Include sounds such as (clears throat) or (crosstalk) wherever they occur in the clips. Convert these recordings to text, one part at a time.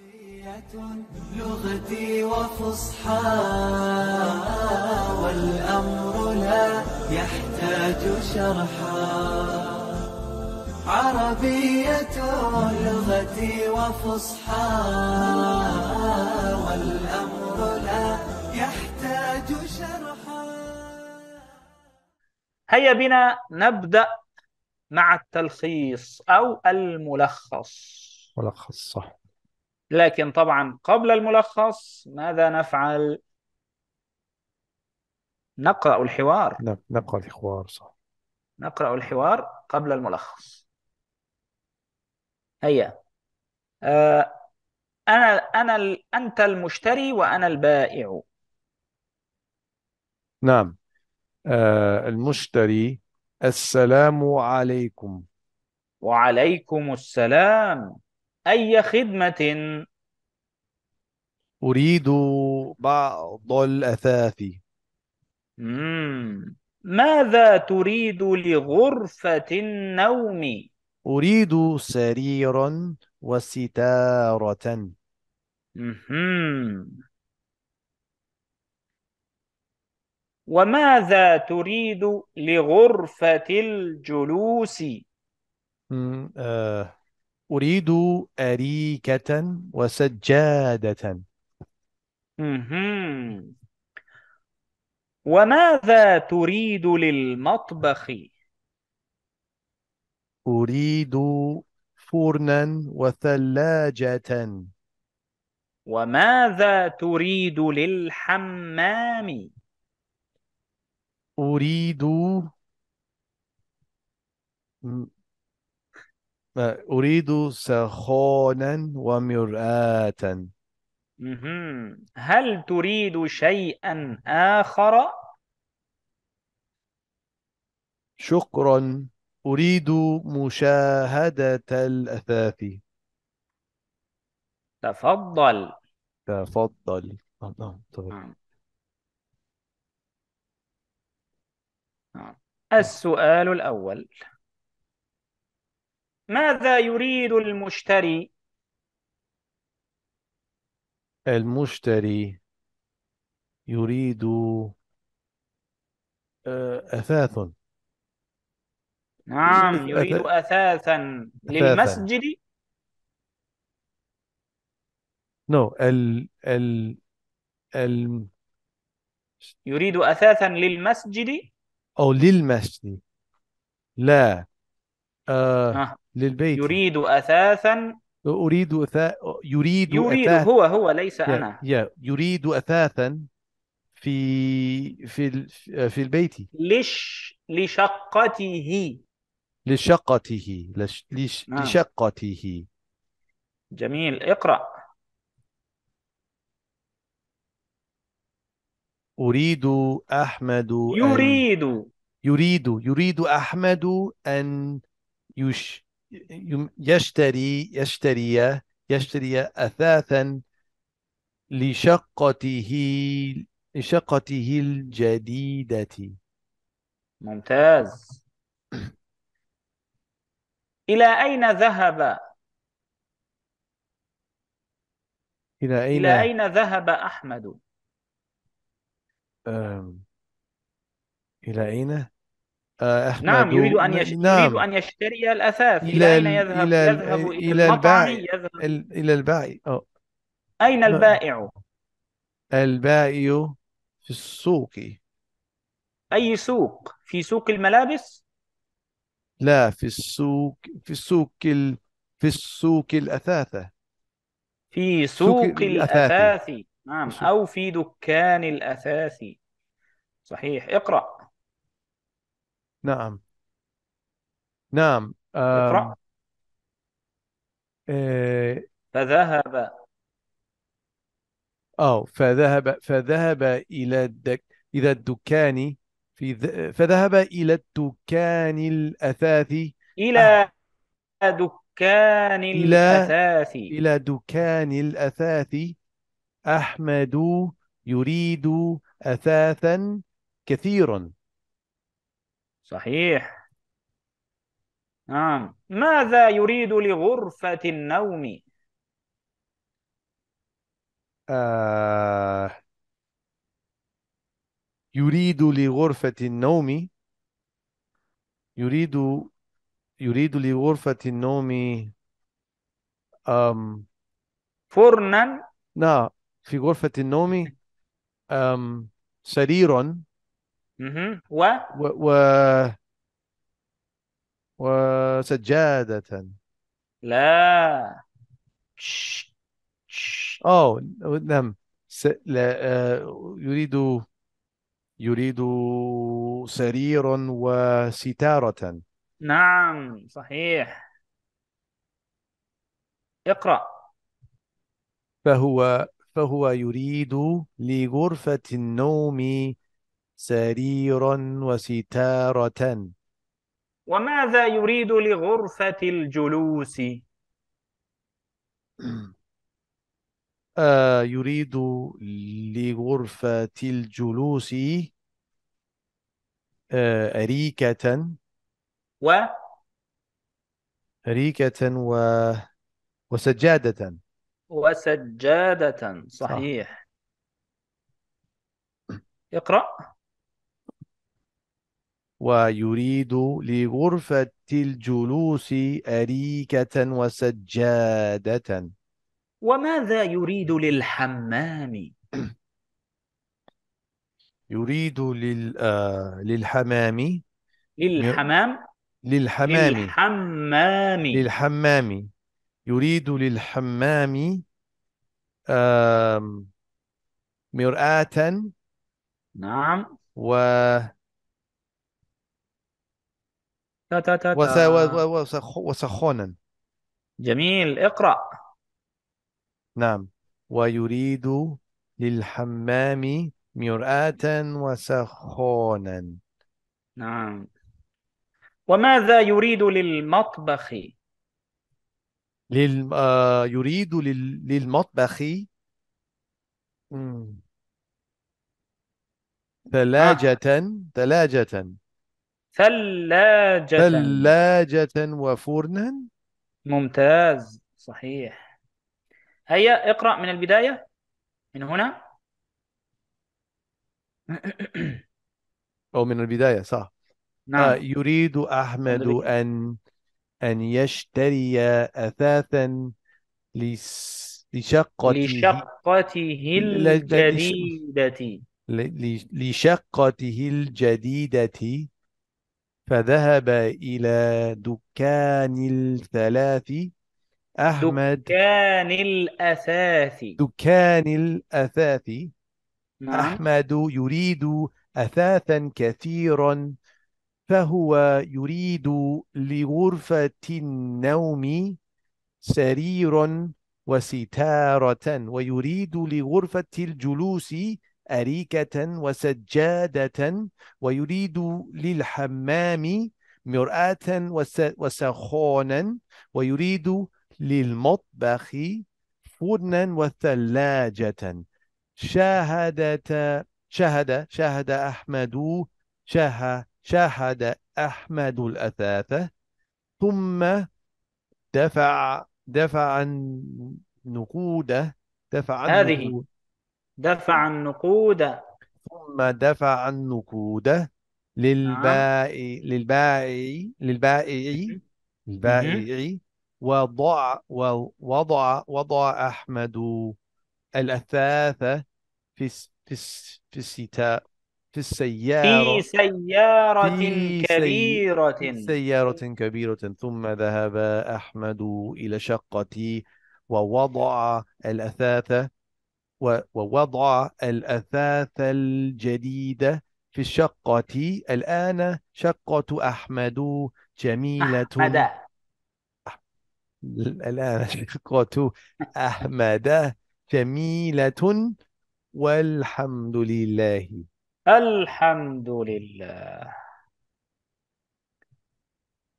عربية لغتي وفصحى والأمر لا يحتاج شرحا عربية لغتي وفصحى والأمر لا يحتاج شرحا هيا بنا نبدأ مع التلخيص أو الملخص ملخص صح لكن طبعا قبل الملخص ماذا نفعل؟ نقرأ الحوار نقرأ الحوار صح نقرأ الحوار قبل الملخص هيا آه أنا أنا أنت المشتري وأنا البائع نعم آه المشتري السلام عليكم وعليكم السلام أي خدمة أريد بعض الأثاث ماذا تريد لغرفة النوم؟ أريد سريرا وستارة وماذا تريد لغرفة الجلوس؟ آه. أريد أريكة وسجادة مهم. وماذا تريد للمطبخ؟ أريد فرنا وثلاجة وماذا تريد للحمام؟ أريد أريد سخونا ومرآة هل تريد شيئا آخر؟ شكرا أريد مشاهدة الأثاث تفضل تفضل طيب. نعم تفضل نعم. السؤال الأول ماذا يريد المشتري؟ المشتري يريد آه، أثاث نعم يريد أثاثا للمسجد نو ال ال ال يريد أثاثا للمسجد أو للمسجد لا آه. نعم. للبيت يريد أثاثا أريد أثا... يريد يريد أثاث... هو هو ليس يا أنا يا يريد أثاثا في في في البيت لش لشقته لشقته لش... لش... آه. لشقته جميل اقرأ أريد أحمد يريد أن... يريد يريد أحمد أن يش يشتري يشتري يشتري أثاثا لشقته لشقته الجديدة ممتاز إلى أين ذهب إلى أين إلى أين ذهب أحمد إلى أين آه، احنا نعم يريد أن يش... نعم. يريد أن يشتري الأثاث إلى أين يذهب؟ إلى يذهب إلى, إلى البائع يذهب. إلى البائع أو. أين البائع؟ البائع في السوق أي سوق؟ في سوق الملابس؟ لا في السوق في السوق ال... في السوق الأثاثة في سوق, سوق الأثاث نعم أو في دكان الأثاث صحيح اقرأ نعم نعم اقرأ آه، فذهب أو فذهب فذهب إلى الدك إلى الدكان في ذ... فذهب إلى الدكان الأثاث أه إلى دكان إلى الأثاث إلى دكان الأثاث أحمد يريد أثاثا كثيرا صحيح نعم ماذا يريد لغرفة النوم آه يريد لغرفة النوم يريد يريد لغرفة النوم أم فرنا لا في غرفة النوم أم سريرا و و و وسجادة لا أو نعم س... لا آه، يريد يريد سرير وستارة نعم صحيح اقرأ فهو فهو يريد لغرفة النوم سريرا وستارة وماذا يريد لغرفة الجلوس؟ (clears throat) آه يريد لغرفة الجلوس آه أريكة و أريكة و وسجادة وسجادة صحيح صح. اقرأ ويريد لغرفة الجلوس أريكة وسجادة وماذا يريد للحمام؟ يريد لل آه، للحمام للحمام للحمام للحمام للحمام يريد للحمام مرآة نعم و تا تا تا, تا. وسخونا جميل اقرأ نعم ويريد للحمام مرآة وسخونا نعم وماذا يريد للمطبخ لل... آه، يريد لل... للمطبخ آه. ثلاجة ثلاجة ثلاجة ثلاجة وفرنا ممتاز صحيح هيا اقرأ من البداية من هنا أو من البداية صح نعم آه يريد أحمد أن أن يشتري أثاثا لشقته لشقته الجديدة لشقته الجديدة فذهب إلى دكان الثلاث أحمد دكان الأثاث دكان الأثاث نعم. أحمد يريد أثاثا كثيرا فهو يريد لغرفة النوم سرير وستارة ويريد لغرفة الجلوس أريكة وسجادة ويريد للحمام مرآة وسخونا ويريد للمطبخ فرنا وثلاجة شاهدت شهد شهد أحمد شاه شاهد أحمد الأثاثة ثم دفع دفع النقود دفع هذه النقود دفع النقود ثم دفع النقود للبائع للبائع للبائع البائع وضع ووضع وضع أحمد الأثاث في في في السيتاء في السيارة في سيارة في كبيرة في سيارة كبيرة ثم ذهب أحمد إلى شقتي ووضع الأثاث ووضع الأثاث الجديد في الشقة الآن شقة أحمد جميلة أحمد الآن شقة أحمد جميلة والحمد لله الحمد لله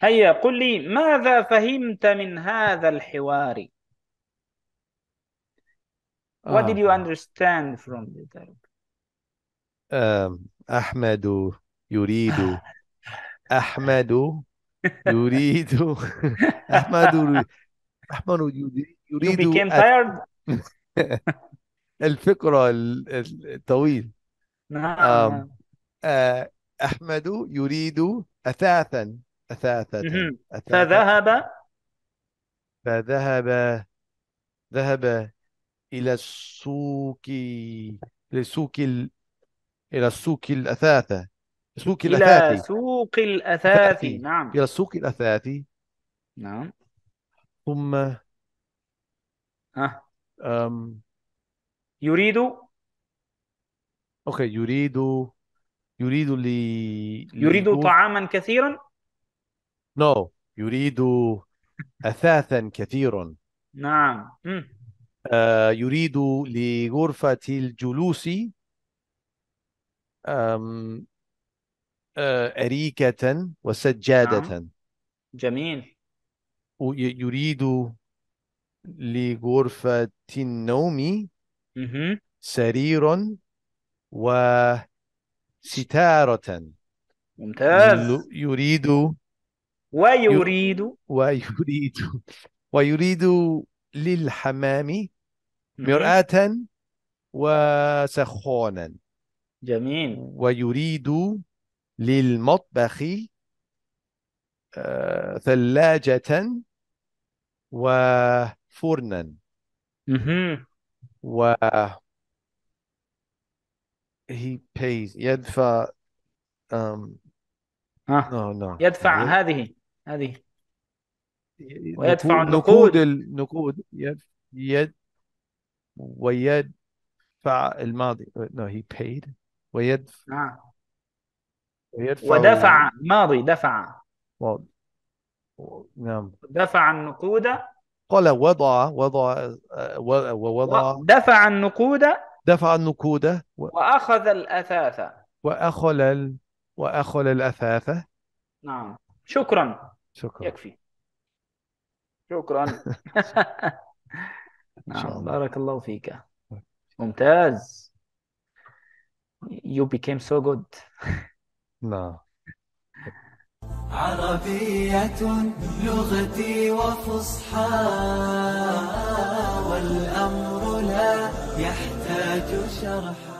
هيا قل لي ماذا فهمت من هذا الحوار What did آه. you understand from the dialogue? أحمد يريد أحمد يريد أحمد أحمد يريد You became tired؟ (laughs) الفكرة الطويل نعم آه، أحمد يريد أثاثا أثاثا فذهب فذهب ذهب إلى السوق لسوق ال... إلى السوق الأثاثة سوق إلى الأثاثي سوق الأثاث نعم إلى السوق الأثاثي نعم ثم ها آه. أم... يريد أوكي يريد يريد لي يريد لي... طعاما كثيرا نو no. يريد أثاثا كثيرا نعم آه، يريد لغرفة الجلوس آه، أريكة وسجادة نعم. جميل يريد لغرفة النوم سرير وستارة ممتاز يريد ويريد ويريد ويريد للحمام مرآة وسخونا جميل ويريد للمطبخ آه، ثلاجة وفرنا و he pays يدفع um... آه. no, نعم، no. نعم. يدفع أيوه. هذه هذه ويدفع النقود النقود يد يد ويدفع الماضي no he paid ويدفع نعم. آه. ويدفع ودفع ماضي دفع و... نعم دفع النقود قال وضع وضع ووضع دفع النقود دفع النقود و... وأخذ الأثاث وأخل ال... وأخل الأثاث نعم شكرا شكرا يكفي شكرا (laughs) نعم، الله بارك الله فيك (laughs) ممتاز you became so good لا عربية لغتي وفصحى والأمر لا يحتاج شرحا